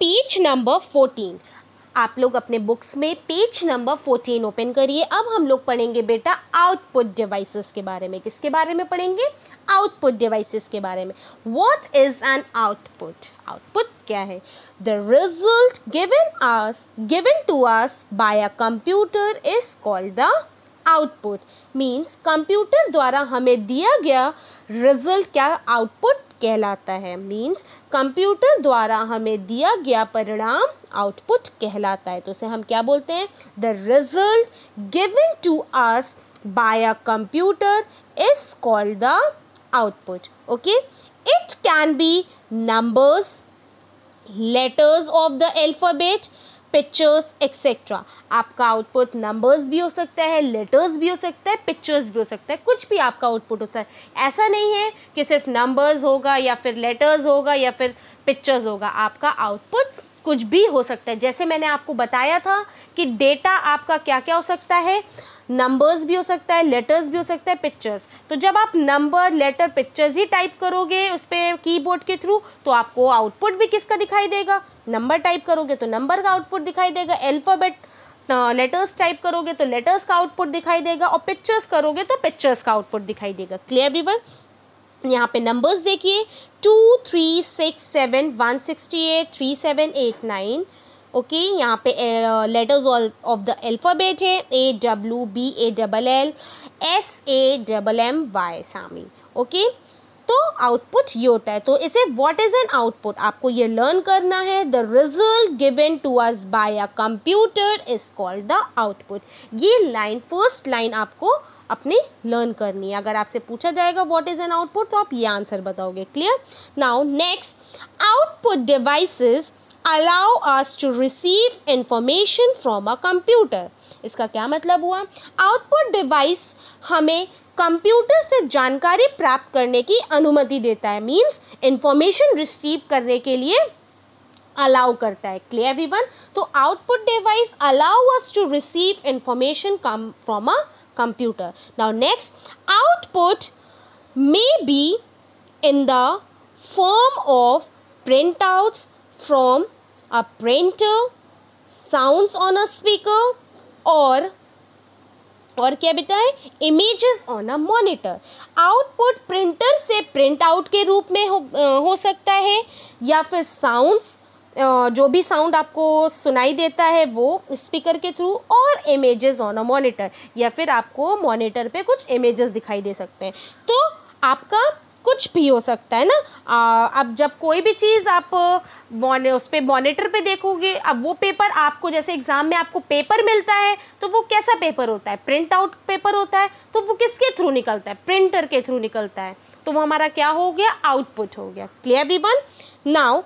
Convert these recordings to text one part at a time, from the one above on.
Page number fourteen आप लोग अपने बुक्स में पेज नंबर फोर्टीन ओपन करिए अब हम लोग पढ़ेंगे बेटा आउटपुट डिवाइसेस के बारे में किसके बारे में पढ़ेंगे आउटपुट डिवाइसेस के बारे में what is an output output क्या है the result given us given to us by a computer is called the output means computer द्वारा हमें दिया गया रिजल्ट क्या आउटपुट कहलाता है मीन्स कंप्यूटर द्वारा हमें दिया गया परिणाम आउटपुट कहलाता है तो उसे हम क्या बोलते हैं the result giving to us by a computer is called the output okay it can be numbers letters of the alphabet pictures etcetera आपका आउटपुट नंबर्स भी हो सकता है लेटर्स भी हो सकता है पिक्चर्स भी हो सकता है कुछ भी आपका आउटपुट होता है ऐसा नहीं है कि सिर्फ नंबर्स होगा या फिर लेटर्स होगा या फिर पिक्चर्स होगा आपका आउटपुट कुछ भी हो सकता है जैसे मैंने आपको बताया था कि डेटा आपका क्या क्या हो सकता है नंबर्स भी हो सकता है लेटर्स भी हो सकता है पिक्चर्स तो जब आप नंबर लेटर पिक्चर्स ही टाइप करोगे उस पर कीबोर्ड के थ्रू तो आपको आउटपुट भी किसका दिखाई देगा नंबर टाइप करोगे तो नंबर का आउटपुट दिखाई देगा एल्फ़ाबेट लेटर्स टाइप करोगे तो लेटर्स का आउटपुट दिखाई देगा और पिक्चर्स करोगे तो पिक्चर्स का आउटपुट दिखाई देगा क्लियर रिवर यहाँ पे नंबर्स देखिए two three six seven one sixty eight three seven eight nine okay यहाँ पे letters all of the alphabet है A W B A double L S A double M Y सामी okay तो output ये होता है तो इसे व्हाट इज़ एन आउटपुट आपको ये लर्न करना है the result given to us by a computer is called the output ये लाइन फर्स्ट लाइन आपको अपनी लर्न करनी है अगर आपसे पूछा जाएगा व्हाट इज़ एन आउटपुट तो आप ये आंसर बताओगे clear now next output devices allow us to receive information from a computer इसका क्या मतलब हुआ आउटपुट डिवाइस हमें कंप्यूटर से जानकारी प्राप्त करने की अनुमति देता है मीन्स इंफॉर्मेशन रिसीव करने के लिए अलाउ करता है क्लियर एवरीवन तो output device allow us to receive information come from a computer. Now next output may be in the form of printouts from a printer, sounds on a speaker or और क्या बेटा है images on a monitor output printer से print out के रूप में हो, हो सकता है या फिर साउंड्स जो भी साउंड आपको सुनाई देता है वो स्पीकर के थ्रू और इमेजेस ऑन अ मॉनिटर या फिर आपको मॉनिटर पे कुछ इमेजेस दिखाई दे सकते हैं तो आपका कुछ भी हो सकता है ना आ, अब जब कोई भी चीज़ आप मॉने उस पर मॉनिटर पे देखोगे अब वो पेपर आपको जैसे एग्ज़ाम में आपको पेपर मिलता है तो वो कैसा पेपर होता है प्रिंट आउट पेपर होता है तो वो किसके थ्रू निकलता है प्रिंटर के थ्रू निकलता है तो वो हमारा क्या हो गया आउटपुट हो गया क्लियर वी वन नाउ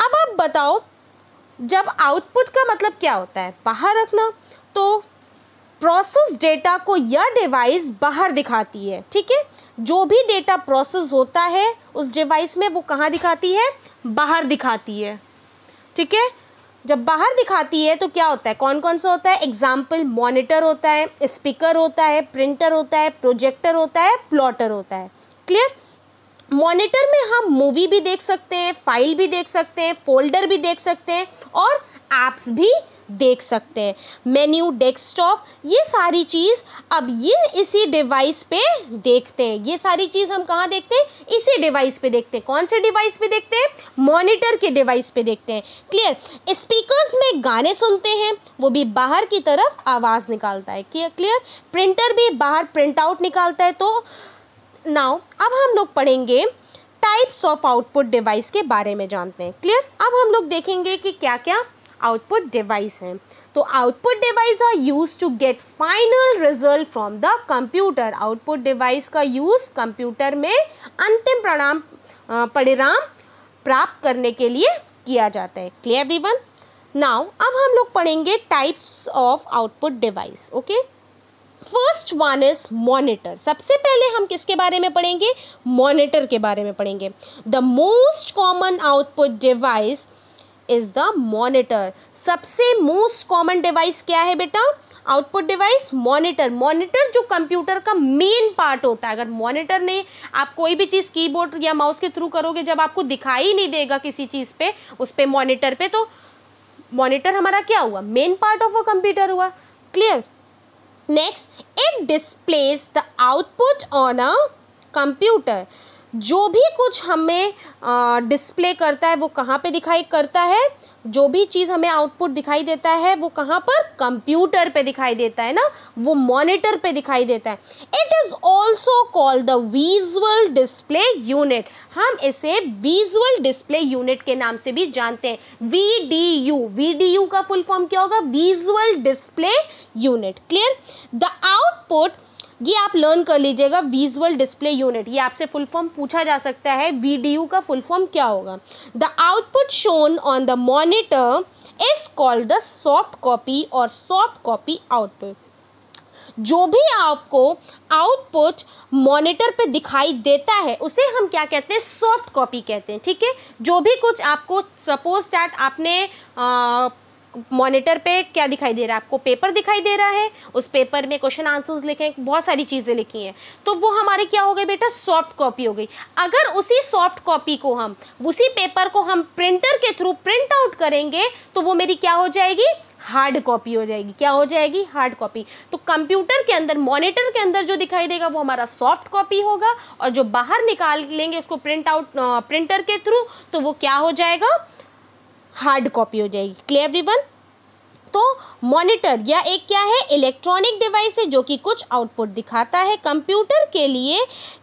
अब आप बताओ जब आउटपुट का मतलब क्या होता है बाहर रखना तो प्रोसेस डेटा को यह डिवाइस बाहर दिखाती है ठीक है जो भी डेटा प्रोसेस होता है उस डिवाइस में वो कहाँ दिखाती है बाहर दिखाती है ठीक है जब बाहर दिखाती है तो क्या होता है कौन कौन सा होता है एग्जाम्पल मॉनिटर होता है स्पीकर होता है प्रिंटर होता है प्रोजेक्टर होता है प्लॉटर होता है क्लियर मॉनिटर में हम मूवी भी देख सकते हैं फाइल भी देख सकते हैं फोल्डर भी देख सकते हैं और ऐप्स भी देख सकते हैं मेन्यू डेस्कटॉप ये सारी चीज़ अब ये इसी डिवाइस पे देखते हैं ये सारी चीज़ हम कहाँ देखते हैं इसी डिवाइस पे देखते हैं कौन से डिवाइस पे देखते हैं मॉनिटर के डिवाइस पे देखते हैं क्लियर स्पीकर्स में गाने सुनते हैं वो भी बाहर की तरफ आवाज़ निकालता है क्लियर प्रिंटर भी बाहर प्रिंट आउट निकालता है तो नाउ अब हम लोग पढ़ेंगे टाइप्स ऑफ आउटपुट डिवाइस के बारे में जानते हैं क्लियर अब हम लोग देखेंगे कि क्या क्या आउटपुट डिवाइस हैं तो output device are use to get final result from the computer output device का यूज़ कंप्यूटर में अंतिम प्रणाम परिणाम प्राप्त करने के लिए किया जाता है क्लियर एवरीवन नाउ अब हम लोग पढ़ेंगे types of output device okay first one is monitor सबसे पहले हम किसके बारे में पढ़ेंगे मॉनिटर के बारे में पढ़ेंगे the most common output device is the monitor सबसे मोस्ट कॉमन डिवाइस क्या है बेटा आउटपुट डिवाइस मॉनिटर मॉनिटर जो कंप्यूटर का मेन पार्ट होता है अगर मॉनिटर ने आप कोई भी चीज़ कीबोर्ड या माउस के थ्रू करोगे जब आपको दिखाई नहीं देगा किसी चीज़ पे उस पर मॉनिटर पे तो मॉनिटर हमारा क्या हुआ main part of a computer हुआ clear next it displays the output on a computer जो भी कुछ हमें डिस्प्ले करता है वो कहाँ पे दिखाई करता है जो भी चीज़ हमें आउटपुट दिखाई देता है वो कहां पर कंप्यूटर पे दिखाई देता है ना वो मॉनिटर पे दिखाई देता है it is also called the visual display unit हम इसे विजुअल डिस्प्ले यूनिट के नाम से भी जानते हैं V D U V D U का फुल फॉर्म क्या होगा visual display unit clear the output ये आप लर्न कर लीजिएगा विजुअल डिस्प्ले यूनिट ये आपसे फुल फॉर्म पूछा जा सकता है वीडीयू का फुल फॉर्म क्या होगा the output shown on the monitor is called the soft copy और सॉफ्ट कॉपी आउटपुट जो भी आपको आउटपुट मॉनिटर पे दिखाई देता है उसे हम क्या कहते हैं सॉफ्ट कॉपी कहते हैं ठीक है जो भी कुछ आपको सपोज डैट आपने आ, मॉनिटर पे क्या दिखाई दे रहा है आपको पेपर दिखाई दे रहा है उस पेपर में क्वेश्चन आंसर्स लिखे हैं बहुत सारी चीज़ें लिखी हैं तो वो हमारे क्या हो गए बेटा सॉफ्ट कॉपी हो गई अगर उसी सॉफ्ट कॉपी को हम उसी पेपर को हम प्रिंटर के थ्रू प्रिंट आउट करेंगे तो वो मेरी क्या हो जाएगी हार्ड कॉपी हो जाएगी क्या हो जाएगी हार्ड कॉपी तो कंप्यूटर के अंदर मॉनिटर के अंदर जो दिखाई देगा वो हमारा सॉफ्ट कॉपी होगा और जो बाहर निकाल लेंगे उसको प्रिंट आउट प्रिंटर के थ्रू तो वो क्या हो जाएगा हार्ड कॉपी हो जाएगी क्लियर एवरीवन तो मॉनिटर या एक क्या है इलेक्ट्रॉनिक डिवाइस है जो कि कुछ आउटपुट दिखाता है कंप्यूटर के लिए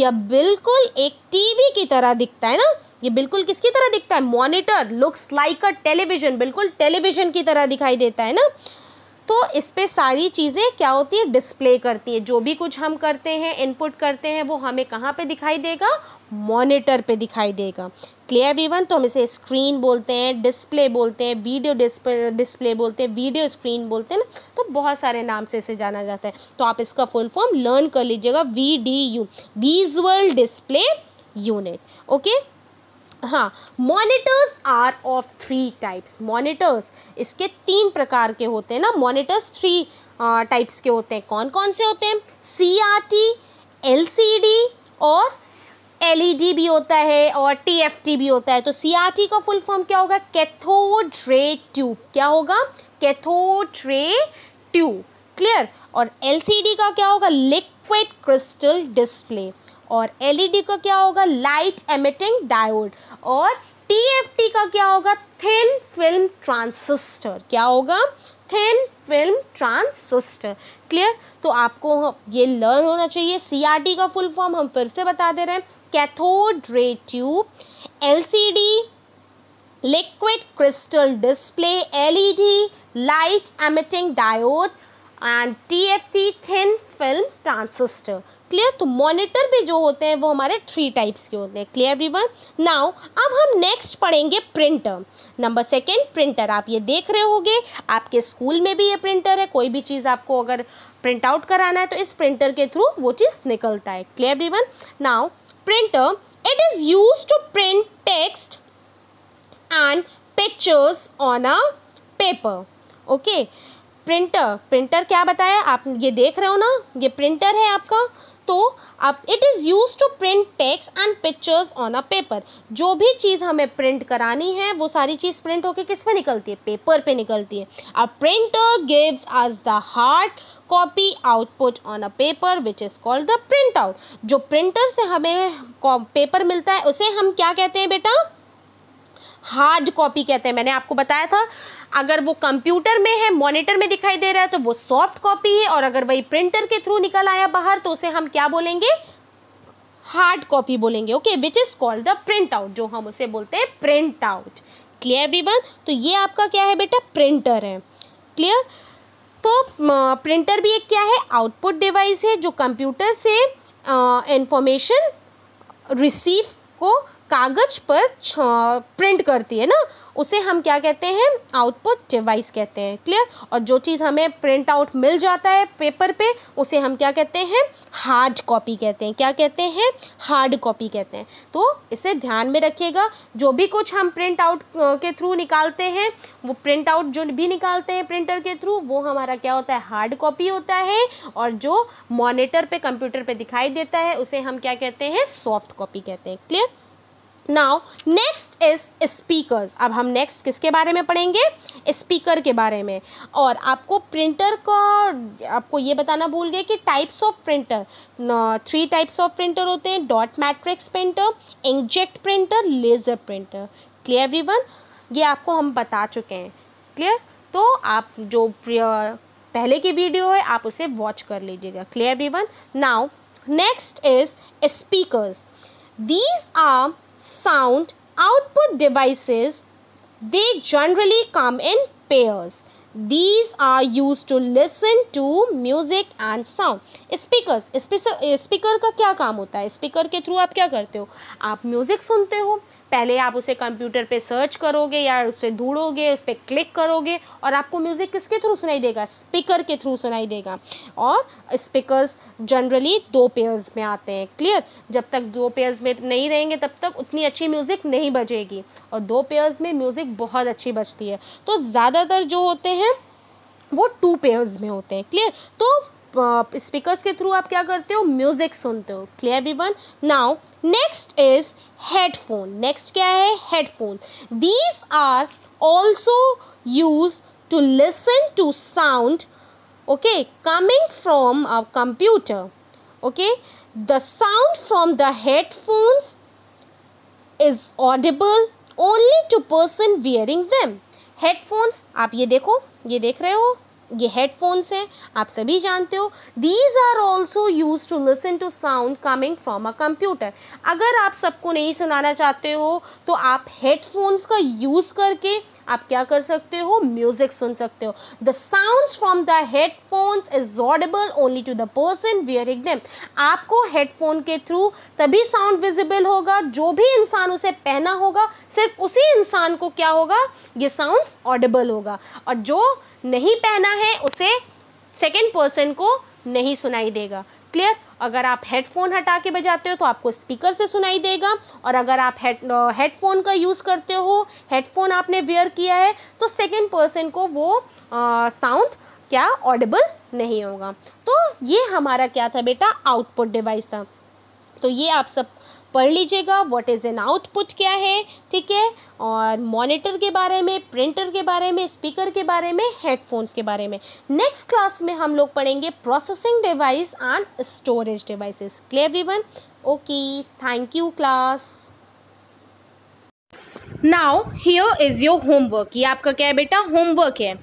यह बिल्कुल एक टीवी की तरह दिखता है ना ये बिल्कुल किसकी तरह दिखता है monitor looks like a television बिल्कुल टेलीविजन की तरह दिखाई देता है ना तो इस पर सारी चीज़ें क्या होती है डिस्प्ले करती है जो भी कुछ हम करते हैं इनपुट करते हैं वो हमें कहाँ पे दिखाई देगा मॉनिटर पे दिखाई देगा क्लियर एवरीवन तो हम इसे स्क्रीन बोलते हैं डिस्प्ले बोलते हैं वीडियो डिस्प्ले बोलते हैं वीडियो स्क्रीन बोलते हैं ना तो बहुत सारे नाम से इसे जाना जाता है तो आप इसका फुल फॉर्म लर्न कर लीजिएगा V D U visual display unit okay हाँ monitors are of three types monitors इसके तीन प्रकार के होते हैं ना मॉनिटर्स थ्री टाइप्स के होते हैं कौन कौन से होते हैं C R T L C D और एल ई डी भी होता है और टी एफ टी भी होता है तो सी आर टी का फुल फॉर्म क्या होगा कैथोड रे ट्यूब क्या होगा कैथोड रे ट्यूब क्लियर और एल सी डी का क्या होगा लिक्विड क्रिस्टल डिस्प्ले और एलईडी e का क्या होगा लाइट एमिटिंग डायोड और टीएफटी का क्या होगा थिन फिल्म ट्रांसिस्टर क्या होगा थिन फिल्म ट्रांसिस्टर क्लियर तो आपको ये लर्न होना चाहिए सीआरटी का फुल फॉर्म हम फिर से बता दे रहे हैं cathode ray tube LCD liquid crystal display LED light emitting diode and T thin film transistor clear तो मॉनिटर भी जो होते हैं वो हमारे थ्री टाइप्स के होते हैं क्लियर एवरीवन नाउ अब हम नेक्स्ट पढ़ेंगे प्रिंटर नंबर सेकेंड प्रिंटर आप ये देख रहे होगे आपके स्कूल में भी ये प्रिंटर है कोई भी चीज़ आपको अगर प्रिंट आउट कराना है तो इस प्रिंटर के थ्रू वो चीज़ निकलता है clear everyone now printer it is use to print text and pictures on a paper okay printer printer क्या बताया आप ये देख रहे हो ना ये प्रिंटर है आपका तो अब it is use to print text and pictures on a paper जो भी चीज़ हमें प्रिंट करानी है वो सारी चीज़ प्रिंट होके किस पे निकलती है पेपर पे निकलती है a printer gives us the hard copy output on a paper which is called the print out जो प्रिंटर से हमें पेपर मिलता है उसे हम क्या कहते हैं बेटा हार्ड कॉपी कहते हैं मैंने आपको बताया था अगर वो कंप्यूटर में है मॉनिटर में दिखाई दे रहा है तो वो सॉफ्ट कॉपी है और अगर वही प्रिंटर के थ्रू निकल आया बाहर तो उसे हम क्या बोलेंगे हार्ड कॉपी बोलेंगे okay which is called the print out जो हम उसे बोलते हैं प्रिंट आउट क्लियर एवरीवन तो ये आपका क्या है बेटा प्रिंटर है क्लियर तो प्रिंटर भी एक क्या है आउटपुट डिवाइस है जो कंप्यूटर से इंफॉर्मेशन रिसीव को कागज़ पर प्रिंट करती है ना उसे हम क्या कहते हैं आउटपुट डिवाइस कहते हैं क्लियर और जो चीज़ हमें प्रिंट आउट मिल जाता है पेपर पे उसे हम क्या कहते हैं हार्ड कॉपी कहते हैं क्या कहते हैं हार्ड कॉपी कहते हैं तो इसे ध्यान में रखिएगा जो भी कुछ हम प्रिंट आउट के थ्रू निकालते हैं वो प्रिंट आउट जो भी निकालते हैं प्रिंटर के थ्रू वो हमारा क्या होता है हार्ड कॉपी होता है और जो मॉनिटर पर कंप्यूटर पर दिखाई देता है उसे हम क्या कहते हैं सॉफ्ट कॉपी कहते हैं clear now next is speaker अब हम नेक्स्ट किसके बारे में पढ़ेंगे स्पीकर के बारे में और आपको प्रिंटर का आपको ये बताना भूल गए कि types of printer three types of printer होते हैं dot matrix printer inkjet printer laser printer clear everyone ये आपको हम बता चुके हैं क्लियर तो आप जो पहले की वीडियो है आप उसे वॉच कर लीजिएगा clear everyone now next is speaker these are sound output devices, they generally come in pairs. These are used to listen to music and sound. Speakers, speaker ka kya kaam hota hai speaker ke through aap kya karte ho aap music sunte ho पहले आप उसे computer पे search करोगे या उसे ढूंढोगे उस पर click करोगे और आपको म्यूज़िक किसके थ्रू सुनाई देगा स्पीकर के थ्रू सुनाई देगा और स्पीकर्स जनरली दो पेयर्स में आते हैं क्लियर जब तक दो पेयर्स में नहीं रहेंगे तब तक उतनी अच्छी म्यूज़िक नहीं बजेगी और दो पेयर्स में म्यूज़िक बहुत अच्छी बजती है तो ज़्यादातर जो होते हैं वो टू पेयर्स में होते हैं क्लियर तो स्पीकर्स के थ्रू आप क्या करते हो म्यूज़िक सुनते हो clear one now next is headphone next क्या है headphone these are also use to listen to sound okay coming from a computer okay the sound from the headphones is audible only to person wearing them headphones आप ये देखो ये देख रहे हो ये हेडफोन्स हैं आप सभी जानते हो these are also use to listen to sound coming from a computer अगर आप सबको नहीं सुनाना चाहते हो तो आप हेडफोन्स का यूज़ करके आप क्या कर सकते हो म्यूजिक सुन सकते हो the sound from the headphones is audible only to the person wearing them आपको हेडफोन के थ्रू तभी साउंड विजिबल होगा जो भी इंसान उसे पहना होगा सिर्फ उसी इंसान को क्या होगा ये साउंड्स ऑडेबल होगा और जो नहीं पहना है उसे सेकेंड पर्सन को नहीं सुनाई देगा क्लियर अगर आप हेडफोन हटा के बजाते हो तो आपको स्पीकर से सुनाई देगा और अगर आप हेड हेडफोन का यूज़ करते हो हेडफोन आपने वेयर किया है तो सेकेंड पर्सन को वो साउंड क्या ऑडिबल नहीं होगा तो ये हमारा क्या था बेटा आउटपुट डिवाइस था तो ये आप सब पढ़ लीजिएगा व्हाट इज़ एन आउटपुट क्या है ठीक है और मॉनिटर के बारे में प्रिंटर के बारे में स्पीकर के बारे में हेडफोन्स के बारे में नेक्स्ट क्लास में हम लोग पढ़ेंगे processing device and storage devices clear everyone okay thank you class now here is your homework ये आपका क्या है बेटा होमवर्क है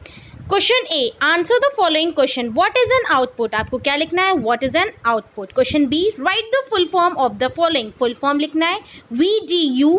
question A answer the following question what is an output आपको क्या लिखना है what is an output question B write the full form of the following full form लिखना है V G U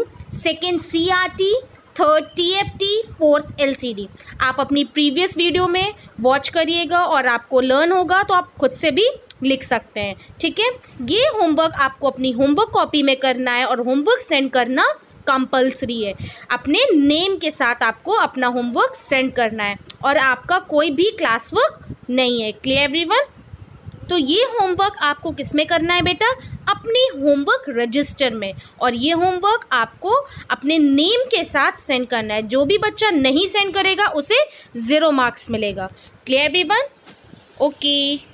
second C R T third T F T fourth L C D आप अपनी previous video में watch करिएगा और आपको learn होगा तो आप खुद से भी लिख सकते हैं ठीक है ये होमवर्क आपको अपनी होमवर्क कॉपी में करना है और होमवर्क सेंड करना कंपलसरी है अपने नेम के साथ आपको अपना होमवर्क सेंड करना है और आपका कोई भी क्लास वर्क नहीं है क्लियर एवरीवन तो ये होमवर्क आपको किस में करना है बेटा अपने होमवर्क रजिस्टर में और ये होमवर्क आपको अपने नेम के साथ सेंड करना है जो भी बच्चा नहीं सेंड करेगा उसे ज़ीरो मार्क्स मिलेगा क्लियर एवरीवन ओके